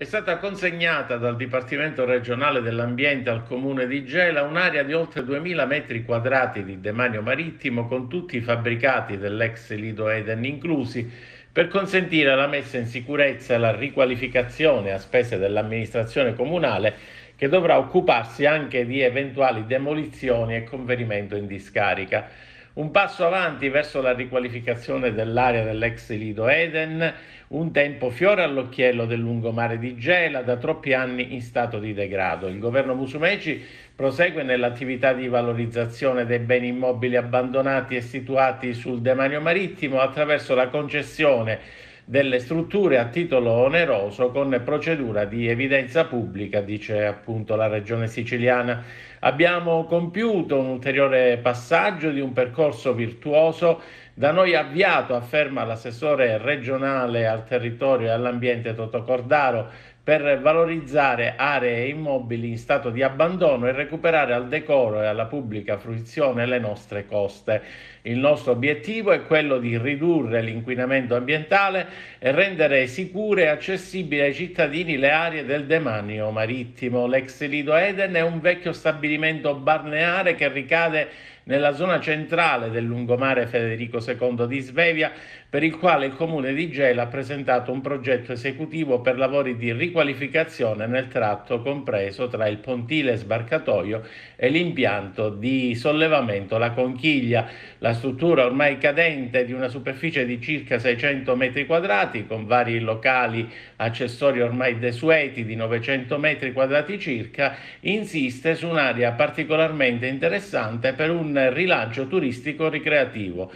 è stata consegnata dal Dipartimento regionale dell'ambiente al comune di Gela un'area di oltre 2000 metri quadrati di demanio marittimo con tutti i fabbricati dell'ex Lido Eden inclusi per consentire la messa in sicurezza e la riqualificazione a spese dell'amministrazione comunale che dovrà occuparsi anche di eventuali demolizioni e conferimento in discarica un passo avanti verso la riqualificazione dell'area dell'ex lido Eden, un tempo fiore all'occhiello del lungomare di Gela, da troppi anni in stato di degrado. Il governo Musumeci prosegue nell'attività di valorizzazione dei beni immobili abbandonati e situati sul demanio marittimo attraverso la concessione delle strutture a titolo oneroso con procedura di evidenza pubblica, dice appunto la Regione siciliana. Abbiamo compiuto un ulteriore passaggio di un percorso virtuoso da noi avviato, afferma l'assessore regionale al territorio e all'ambiente Toto Cordaro, per valorizzare aree immobili in stato di abbandono e recuperare al decoro e alla pubblica fruizione le nostre coste. Il nostro obiettivo è quello di ridurre l'inquinamento ambientale e rendere sicure e accessibili ai cittadini le aree del demanio marittimo. L'ex Lido Eden è un vecchio stabilimento stabilimento balneare che ricade nella zona centrale del lungomare Federico II di Svevia, per il quale il comune di Gela ha presentato un progetto esecutivo per lavori di riqualificazione nel tratto compreso tra il pontile sbarcatoio e l'impianto di sollevamento La Conchiglia. La struttura ormai cadente di una superficie di circa 600 metri quadrati con vari locali accessori ormai desueti di 900 metri quadrati circa insiste su un'area particolarmente interessante per un un rilancio turistico ricreativo.